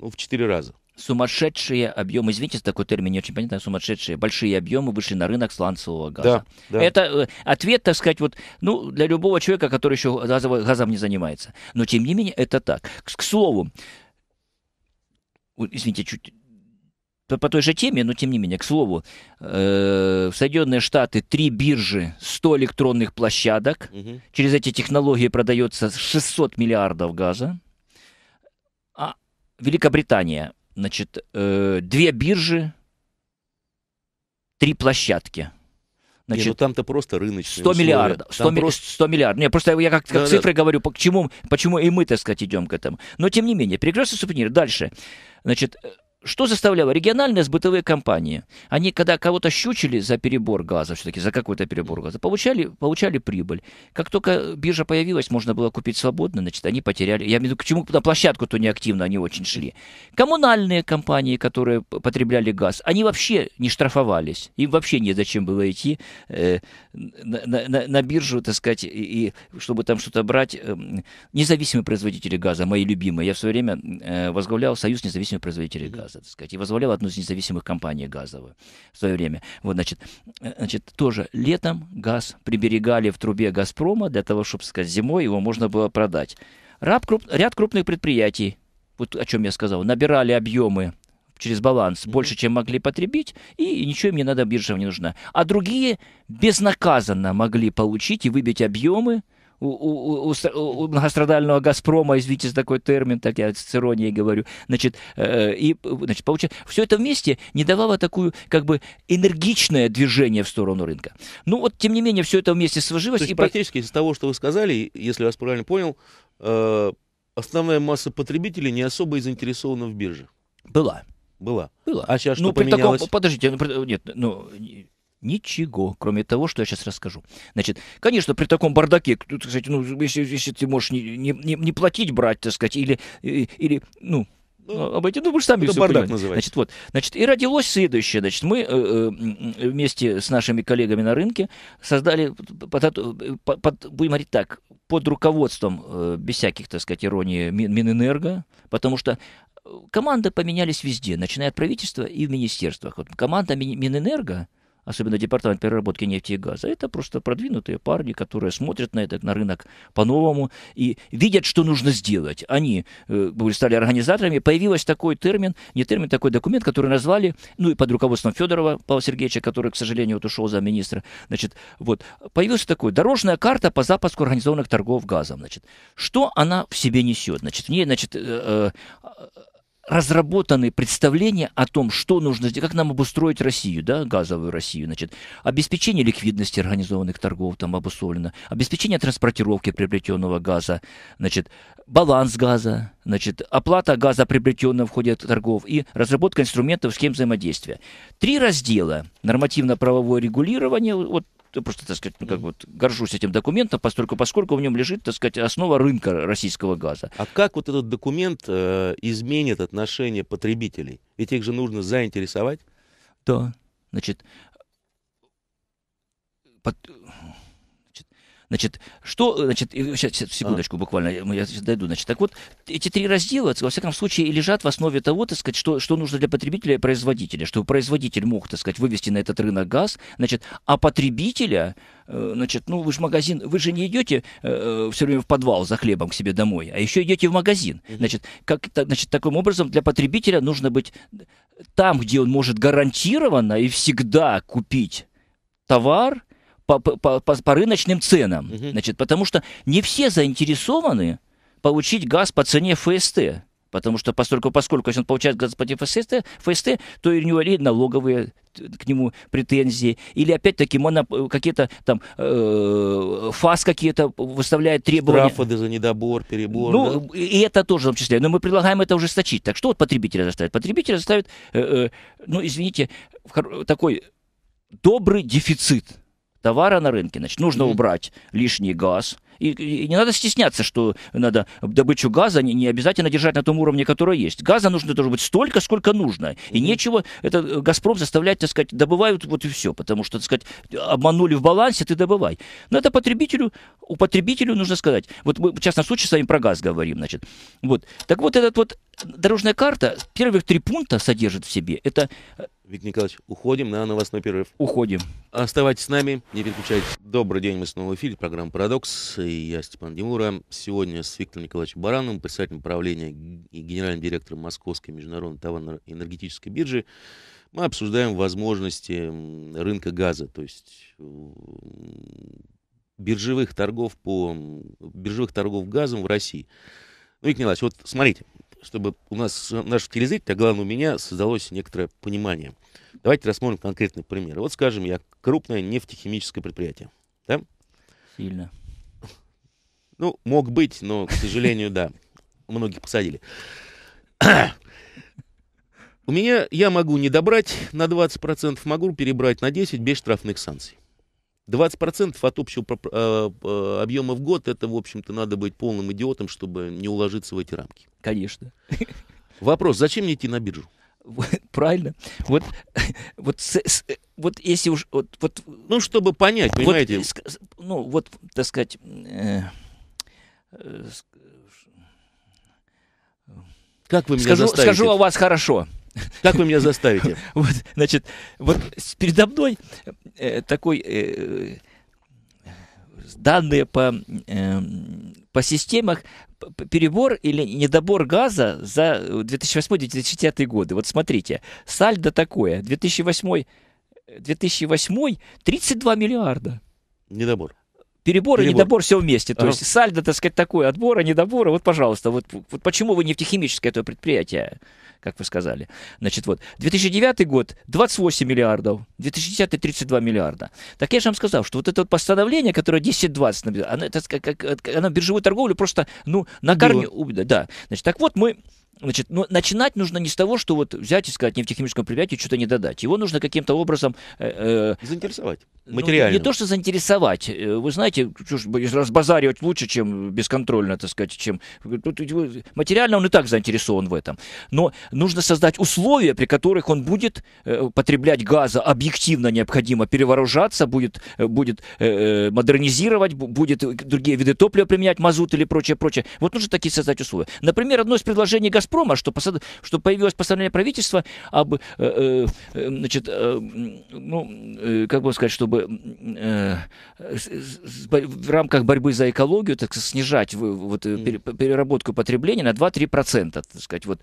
ну, в 4 раза. Сумасшедшие
объемы, извините, такой термин не очень понятно, сумасшедшие, большие объемы вышли на рынок сланцевого газа. Да, да. Это э, ответ, так сказать, вот, ну, для любого человека, который еще газовым, газом не занимается. Но, тем не менее, это так. К, к слову, извините, чуть по, по той же теме, но тем не менее, к слову, э, в Соединенные Штаты три биржи, 100 электронных площадок. Угу. Через эти технологии продается 600 миллиардов газа. А Великобритания, значит, э, две биржи, три площадки. Значит, не, ну там-то просто рыночные 100 условия. миллиардов. 100, ми- просто... 100 миллиардов. Не, просто я как, как да, цифры да. говорю, почему, почему и мы, так сказать, идем к этому. Но тем не менее, перекрестный сувенир. Дальше. Значит, э, что заставляло? Региональные сбытовые компании. Они, когда кого-то щучили за перебор газа, все-таки за какой-то перебор газа, получали, получали прибыль. Как только биржа появилась, можно было купить свободно, значит, они потеряли. Я имею в виду, к чему на площадку-то неактивно, они очень шли. Коммунальные компании, которые потребляли газ, они вообще не штрафовались. Им вообще не зачем было идти э, на, на, на биржу, так сказать, и, и чтобы там что-то брать. Эм, независимые производители газа, мои любимые. Я в свое время э, возглавлял Союз независимых производителей газа газа, так сказать, и возглавлял одну из независимых компаний газовую в свое время. Вот, значит, э, значит, тоже летом газ приберегали в трубе «Газпрома» для того, чтобы, сказать, зимой его можно было продать. Ряд, круп, ряд крупных предприятий, вот о чем я сказал, набирали объемы через баланс больше, чем могли потребить, и ничего им не надо, биржа не нужна. А другие безнаказанно могли получить и выбить объемы, у, у, у, у многострадального «Газпрома», извините за такой термин, так я с иронией говорю, значит, э, и, значит, получается, все это вместе не давало такую, как бы, энергичное движение в сторону рынка. Ну вот, тем не менее, все это вместе сложилось. То есть, и практически
из того, что вы сказали, если я вас правильно понял, э, основная масса потребителей не особо заинтересована в бирже. Была.
Была. Была. А сейчас что ну, поменялось? Таком, подождите, ну, нет, ну, Ничего, кроме того, что я сейчас расскажу. Значит, конечно, при таком бардаке, кстати, ну, если, если ты можешь не, не, не платить брать, так сказать, или, или ну, ну а, обойти, ну, вы же сами это все бардак понимаете. Значит, вот, значит, и родилось следующее. Значит, мы э, э вместе с нашими коллегами на рынке создали, под, э, под, под, будем говорить так, под руководством, э, без всяких, так сказать, иронии, Мин, Минэнерго, потому что э, команды поменялись везде, начиная от правительства и в министерствах. Вот команда Минэнерго – особенно департамент переработки нефти и газа, это просто продвинутые парни, которые смотрят на этот, на рынок по-новому и видят, что нужно сделать. Они э, стали организаторами. Появилась такой термин, не термин, такой документ, который назвали, ну и под руководством Федорова Павла Сергеевича, который, к сожалению, вот ушел за министра, значит, вот, появился такой, дорожная карта по запуску организованных торгов газом, значит. Что она в себе несет? Значит, в ней, значит, э, э, разработаны представления о том, что нужно сделать, как нам обустроить Россию, да, газовую Россию, значит, обеспечение ликвидности организованных торгов там обусловлено, обеспечение транспортировки приобретенного газа, значит, баланс газа, значит, оплата газа, приобретенного в ходе торгов, и разработка инструментов схем взаимодействия. Три раздела нормативно-правовое регулирование, вот
Э, просто, так сказать, ну, как вот горжусь этим документом, поскольку, поскольку в нем лежит, так сказать, основа рынка российского газа. А как вот этот документ э, изменит отношение потребителей? Ведь их же нужно заинтересовать.
Да, значит, под, Значит,
что, значит, сейчас, секундочку
а. буквально, я сейчас дойду. Значит, так вот, эти три раздела, во всяком случае, лежат в основе того, так сказать, что, что нужно для потребителя и производителя, чтобы производитель мог, так сказать, вывести на этот рынок газ, значит, а потребителя, э, значит, ну, вы же магазин, вы же не идете э, э все время в подвал за хлебом к себе домой, а еще идете в магазин. Значит, как, значит, таким образом для потребителя нужно быть там, где он может гарантированно и всегда купить товар, по, по, по, по рыночным ценам. Угу. Значит, потому что не все заинтересованы получить газ по цене ФСТ. Потому что поскольку, поскольку если он получает газ по ФСТ, ФСТ, то у него или налоговые э, к нему претензии, или опять-таки моноп... Э, какие-то там э, фас какие-то выставляет требования. Штрафы за недобор, перебор. Ну, да? и это тоже в том числе. Но мы предлагаем это ужесточить. Так что вот потребителя заставит? Потребителя заставит, э, э, ну, извините, такой добрый дефицит товара на рынке, значит, нужно убрать лишний газ. И, и не надо стесняться, что надо добычу газа не, не обязательно держать на том уровне, который есть. Газа нужно должно быть столько, сколько нужно. И mm-hmm. нечего это э, Газпром заставлять, так сказать, добывают вот и все, потому что, так сказать, обманули в балансе, ты добывай. Но это потребителю, у потребителю нужно сказать. Вот мы в частном случае с вами про газ говорим, значит. Вот. Так вот, этот вот дорожная карта, первых три пункта содержит в
себе. Это э, Виктор Николаевич, уходим на новостной перерыв. Уходим. Оставайтесь с нами, не переключайтесь. Добрый день, мы снова в эфире, программа «Парадокс». И я Степан Демура. Сегодня с Виктором Николаевичем Барановым, председателем правления и генеральным директором Московской международной товарно-энергетической биржи, мы обсуждаем возможности рынка газа, то есть биржевых торгов по биржевых торгов газом в России. Ну, Виктор Николаевич, вот смотрите, чтобы у нас, э, наших телезрителей, а главное у меня, создалось некоторое понимание. Давайте рассмотрим конкретный пример. Вот, скажем, я крупное нефтехимическое предприятие. Да? Сильно. Ну, мог быть, но, к сожалению, да. Многих посадили. У меня я могу не добрать на 20%, могу перебрать на 10% без штрафных санкций. 20% от общего э, э, объема в год, это, в общем-то, надо быть полным идиотом, чтобы не уложиться в эти рамки. Конечно. Вопрос, зачем мне идти на биржу? правильно. Вот, вот, вот если уж... Вот, вот, ну, чтобы понять, понимаете? С,
ну, вот, так сказать... Э, э, как вы меня скажу, заставите? Скажу о вас хорошо. Как вы меня заставите? Вот, значит, вот передо мной э, такой э, данные по, э, по системах перебор или недобор газа за 2008-2010 э, годы. Вот смотрите, сальдо такое. 2008, 2008 32 миллиарда. Недобор. Перебор, перебор. и недобор все вместе. То ага. есть сальдо, так сказать, такое, отбора, недобора. Вот, пожалуйста, вот, вот почему вы нефтехимическое это предприятие? как вы сказали. Значит, вот, 2009 год 28 миллиардов, 2010 32 миллиарда. Так я же вам сказал, что вот это вот постановление, которое 10-20, оно, это, как, как оно биржевую торговлю просто, ну, на корню... Да, значит, так вот мы Значит, ну, начинать нужно не с того, что вот взять и сказать нефтехимическому предприятию что-то не додать. Его нужно каким-то образом... Э, э заинтересовать. Материально. Ну, не то, что заинтересовать. Э, вы знаете, разбазаривать лучше, чем бесконтрольно, так сказать, чем... материально он и так заинтересован в этом. Но нужно создать условия, при которых он будет э, потреблять газа объективно необходимо, перевооружаться, будет, э, будет э, модернизировать, будет другие виды топлива применять, мазут или прочее, прочее. Вот нужно такие создать условия. Например, одно из предложений газ. «Газпрома», что, посад... что появилось постановление правительства об, э, э, э значит, э, ну, э, как бы сказать, чтобы э, в рамках борьбы за экологию так снижать вот, переработку потребления на 2-3%, так сказать, вот,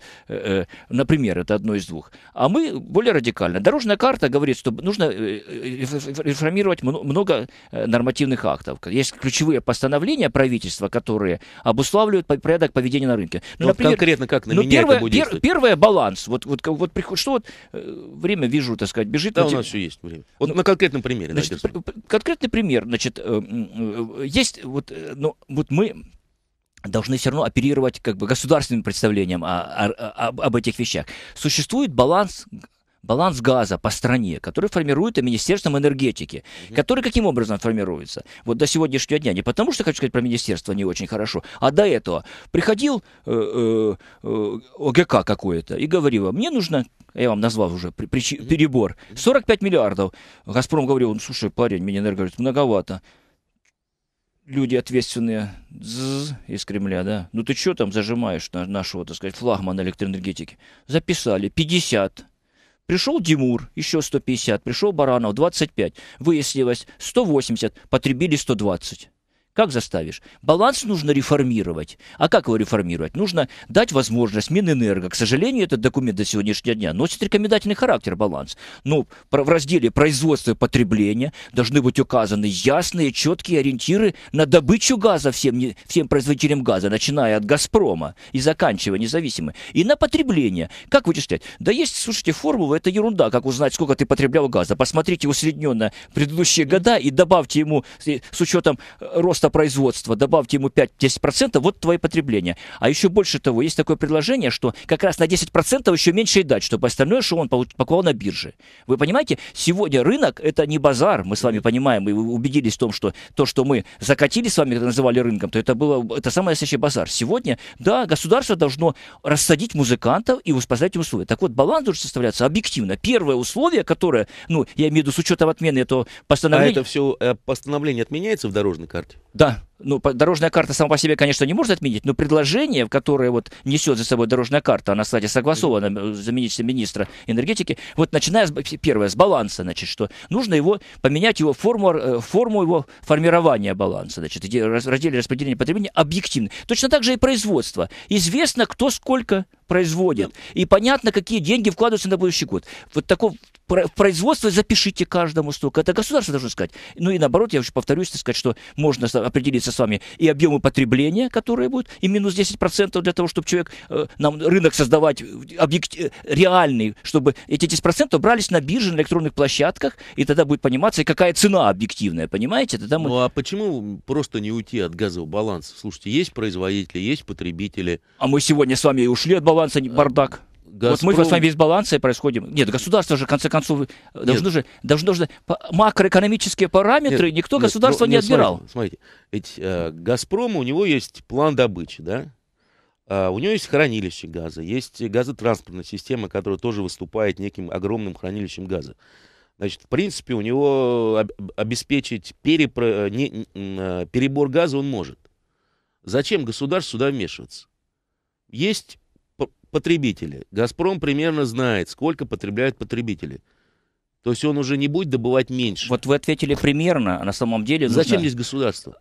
например, это одно из двух. А мы более радикально. Дорожная карта говорит, что нужно реформировать много нормативных актов. Есть ключевые постановления правительства, которые обуславливают порядок поведения на рынке. Ну, ну например, конкретно как, на Но меня первое, это будет пер, первое баланс. Вот, вот, вот приход, что вот э, время вижу, так сказать, бежит. Да, на у нас все есть
время. Вот ну, на конкретном
примере. Значит, да, конкретный пример. Значит, э, э, есть вот, ну, вот мы должны все равно оперировать как бы государственным представлением о, о, об этих вещах. Существует баланс баланс газа по стране, который формирует Министерством энергетики, угу. который каким образом формируется? Вот до сегодняшнего дня. Не потому, что хочу сказать про министерство не очень хорошо, а до этого приходил э, э, э ОГК какой то и говорил, мне нужно, я вам назвал уже при, при, перебор, 45 миллиардов. Газпром говорил, ну слушай, парень, Минэнерго говорит, многовато люди ответственные З из Кремля, да, ну ты что там зажимаешь на нашего, так сказать, флагмана электроэнергетики? Записали 50 Пришел Димур, еще 150, пришел Баранов, 25. Выяснилось, 180, потребили 120. Как заставишь? Баланс нужно реформировать. А как его реформировать? Нужно дать возможность Минэнерго. К сожалению, этот документ до сегодняшнего дня носит рекомендательный характер баланс. Но ну, в разделе производства и потребления должны быть указаны ясные, четкие ориентиры на добычу газа всем, всем производителям газа, начиная от «Газпрома» и заканчивая независимой. И на потребление. Как вычислять? Да есть, слушайте, формула, это ерунда, как узнать, сколько ты потреблял газа. Посмотрите усредненно предыдущие года и добавьте ему с учетом э, роста роста производства, добавьте ему 5-10%, вот твои потребления. А еще больше того, есть такое предложение, что как раз на 10% еще меньше и дать, чтобы остальное, что он покупал на бирже. Вы понимаете, сегодня рынок – это не базар, мы с вами понимаем, и убедились в том, что то, что мы закатили с вами, когда называли рынком, то это было, это самый настоящий базар. Сегодня, да, государство должно рассадить музыкантов и спасать условия. Так вот, баланс должен составляться объективно. Первое условие, которое, ну, я имею в виду с учетом отмены этого а постановления. А это
все э, постановление отменяется в дорожной карте?
Да ну, дорожная карта сама по себе, конечно, не может отменить, но предложение, которое вот несет за собой дорожная карта, она, кстати, согласована э, заместителем министра энергетики, вот начиная, с, первое, с баланса, значит, что нужно его, поменять его форму, э, форму его формирования баланса, значит, разделе распределения потребления объективно. Точно так же и производство. Известно, кто сколько производит. И понятно, какие деньги вкладываются на будущий год. Вот такого производство запишите каждому столько. Это государство должно сказать. Ну и наоборот, я уже повторюсь, сказать, что можно определиться с вами и объемы потребления, которые будут, и минус 10% для того, чтобы человек, э, нам рынок создавать э, объект, э, реальный, чтобы эти 10% брались на бирже, на электронных площадках, и тогда будет пониматься, и какая цена объективная, понимаете?
Тогда мы... Ну а почему просто не уйти от газового баланса? Слушайте, есть производители, есть потребители. А мы сегодня с вами и ушли от баланса, не
бардак. Газпром... Вот мы вот с вами без
баланса и происходим.
Нет, государство же, в конце концов, должно нет. же, должно должно макроэкономические параметры нет, никто нет, государство ну, не нет, отбирал.
Смотрите, смотрите ведь э, Газпром, у него есть план добычи, да? Uh, у него есть хранилище газа, есть газотранспортная система, которая тоже выступает неким огромным хранилищем газа. Значит, в принципе, у него об обеспечить перепро... не... А, перебор газа он может. Зачем государство сюда вмешиваться? Есть Потребители. «Газпром» примерно знает, сколько потребляют потребители. То есть он уже не будет добывать меньше. Вот вы ответили примерно, а на самом
деле... Нужно... Зачем здесь государство?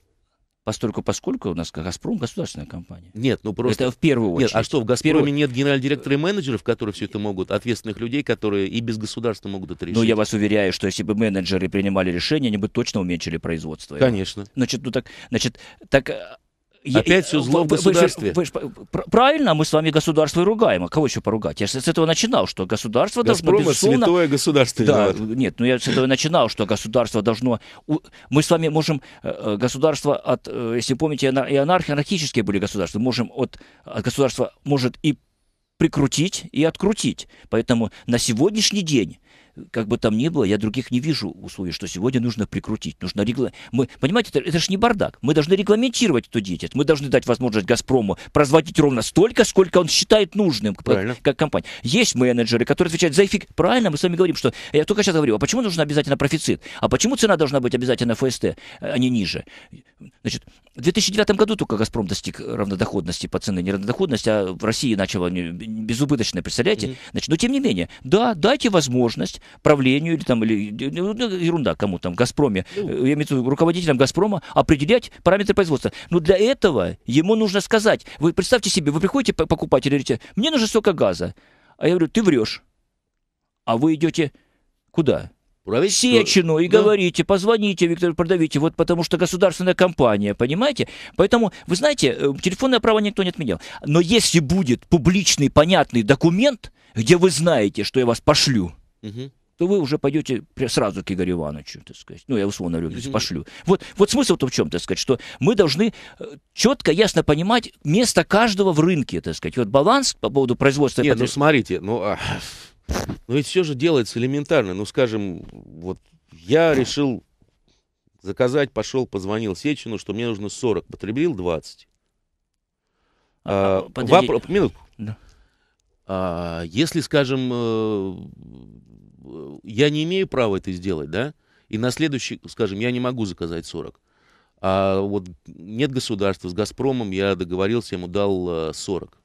Постольку, поскольку у нас «Газпром» государственная компания.
Нет, ну просто... Это в первую очередь. Нет, а что, в «Газпроме» первую... нет генерального директора и менеджеров, которые все это могут, ответственных людей, которые и без государства могут это решить? Ну, я
вас уверяю, что если бы менеджеры принимали решение, они бы точно уменьшили производство. Конечно. Значит, ну так, значит, так э, Опять все зло в государстве. Вы, вы, вы, правильно, мы с вами государство и ругаем. А кого еще поругать? Я с, с этого начинал, что государство Газпрома должно, безусловно... святое государство. Да, нет, ну я с этого начинал, что государство должно... Мы с вами можем э, э, государство от... Э, если помните, и анархи, анархические были государства. Можем от, от государства, может, и прикрутить и открутить. Поэтому на сегодняшний день как бы там ни было, я других не вижу условий, что сегодня нужно прикрутить. Нужно регла... мы, понимаете, это, это же не бардак. Мы должны регламентировать эту деятельность. Мы должны дать возможность «Газпрому» производить ровно столько, сколько он считает нужным Правильно. как, компания. Есть менеджеры, которые отвечают за эффект. Правильно, мы с вами говорим, что... Э, я только сейчас говорю, а почему нужно обязательно профицит? А почему цена должна быть обязательно ФСТ, а не ниже? Значит, в 2009 году только «Газпром» достиг равнодоходности по цене. Не равнодоходность, а в России начало безубыточное, представляете? Mm-hmm. Значит, но тем не менее, да, дайте возможность правлению или там, или, ну, ну ерунда кому там, Газпроме, ну. э, я имею в виду руководителям Газпрома, определять параметры производства. Но для этого ему нужно сказать, вы представьте себе, вы приходите покупать и говорите, мне нужно столько газа. А я говорю, ты врешь. А вы идете куда? Сечину и да. говорите, позвоните, Виктор, продавите, вот потому что государственная компания, понимаете? Поэтому, вы знаете, э, телефонное право никто не отменял. Но если будет публичный, понятный документ, где вы знаете, что я вас пошлю, угу то вы уже пойдете сразу к Игорю Ивановичу, так сказать. Ну, я условно говорю, mm-hmm. пошлю. Вот, вот смысл-то в чем, так сказать, что мы должны э, четко, ясно понимать место каждого
в рынке, так сказать. Вот баланс по поводу производства... Нет, потр... ну смотрите, ну, а... ну ведь все же делается элементарно. Ну, скажем, вот я решил заказать, пошел, позвонил Сечину, что мне нужно 40, потребил 20. А, а, вопрос, минутку. Да. А, если, скажем, э, Э, я не имею права это сделать, да? И на следующий, скажем, я не могу заказать 40. А вот нет государства, с «Газпромом» я договорился, я ему дал 40. Э,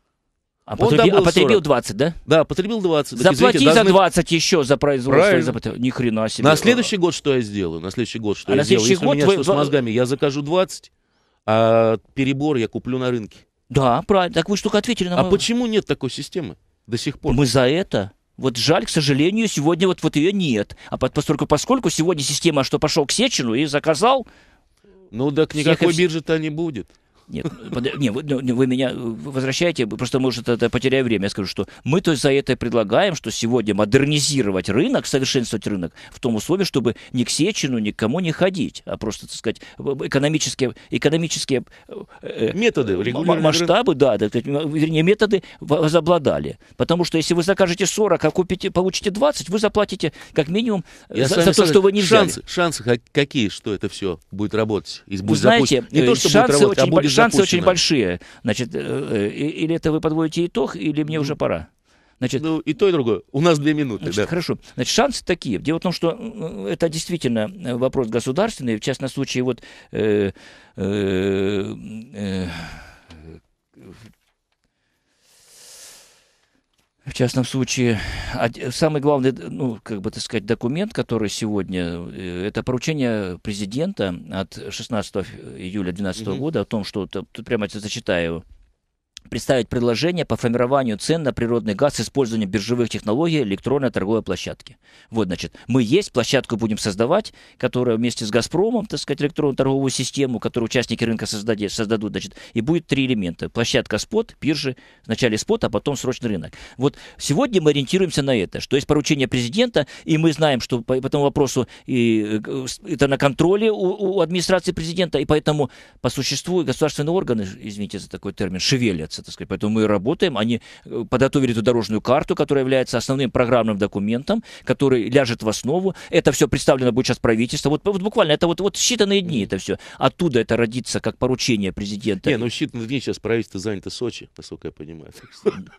а, потреби, а потребил 40. 20, да? Да, потребил 20. Заплати так, извините, за должны...
еще за производство. Ни хрена себе. На
следующий год что я сделаю? На следующий год что а я на следующий сделаю? Год Если вы... у меня вы... что с мозгами, я закажу 20, а перебор я куплю на рынке. Да, правильно. Так вы что только ответили на А мой... почему нет такой системы до сих пор? Мы за это вот жаль, к сожалению,
сегодня вот, вот ее нет. А поскольку, поскольку сегодня система, что пошел к Сечину и заказал... Ну так никакой всех... биржи-то не будет. Нет, не, вы, ну, вы меня э, возвращаете, просто, может, это потеряю время. Я скажу, что мы то за это предлагаем, что сегодня модернизировать рынок, совершенствовать рынок в том условии, чтобы ни к Сечину, ни к кому не ходить, а просто, так сказать, экономические, экономические э, э, методы, масштабы, да, да, вернее, методы возобладали. Потому что если вы закажете 40, а купите, получите 20, вы заплатите как минимум Я за, за то, что вы не шансы, взяли.
Шансы какие, что это все будет работать? будет знаете, не то, что шансы а будет работать, очень а будет шансы запущено. очень большие. Значит, э, э,
или это вы подводите итог, или мне уже пора. Значит, ну, и то, и другое. У нас две минуты. Значит, да. Хорошо. Значит, шансы такие. Дело в том, что э, это действительно вопрос государственный. В частном случае, вот э, э, в частном случае, самый главный, ну, как бы так сказать, документ, который сегодня, э, это поручение президента от 16 июля 2012 mm-hmm. года о том, что, тут прямо это зачитаю, представить предложение по формированию цен на природный газ с использованием биржевых технологий электронной торговой площадки. Вот, значит, мы есть, площадку будем создавать, которая вместе с «Газпромом», так сказать, электронную торговую систему, которую участники рынка создадут, создадут значит, и будет три элемента. Площадка спот, биржи, вначале спот, а потом срочный рынок. Вот сегодня мы ориентируемся на это, что есть поручение президента, и мы знаем, что по этому вопросу и, э, это на контроле у, у администрации президента, и поэтому по существу государственные органы, извините за такой термин, шевелятся развиваться, так сказать. Поэтому мы работаем, они э, подготовили эту дорожную карту, которая является основным программным документом, который ляжет в основу. Это все представлено будет сейчас правительство. Вот, вот буквально это вот, вот считанные дни это все. Оттуда это родится как поручение президента. Не, ну считанные дни сейчас правительство занято Сочи,
насколько я понимаю.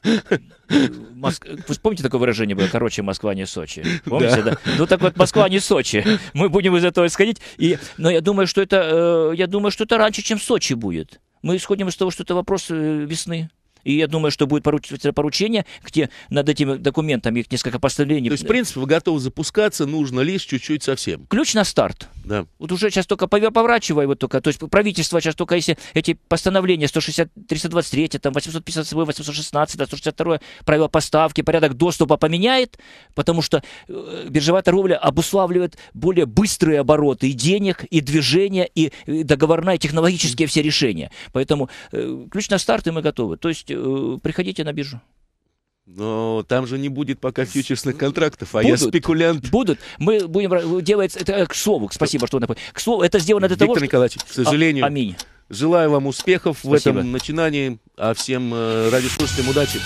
Э,
Моск... Э, вы помните такое выражение было? Короче, Москва не Сочи. Помните, да? да? Ну так вот, Москва не Сочи. Мы будем из этого исходить. И, но я думаю, что это, э, я думаю, что это раньше, чем Сочи будет. Мы исходим из того, что это вопрос э, весны. И я думаю, что будет поручение, где над этими документами их несколько постановлений. То есть, в
принципе, вы готовы запускаться, нужно лишь чуть-чуть совсем. Ключ на старт. Да.
Вот уже сейчас только поворачивай вот только, то есть правительство сейчас только если эти постановления 160, 323, там 857, 816, 162 правила поставки, порядок доступа поменяет, потому что э, биржевая торговля обуславливает более быстрые обороты и денег, и движения, и э, договорная, и технологические все решения. Поэтому э, ключ на старт, и мы готовы. То есть приходите на биржу.
Но там же не будет пока фьючерсных контрактов, а будут, я
спекулянт. Будут. Мы будем делать это э, к слову. Спасибо, что напомнил. К слову, это сделано для Виктор того, Виктор Николаевич, что... к а, сожалению. А, аминь.
Желаю вам успехов Спасибо. в этом начинании, а всем э, радиослушателям удачи.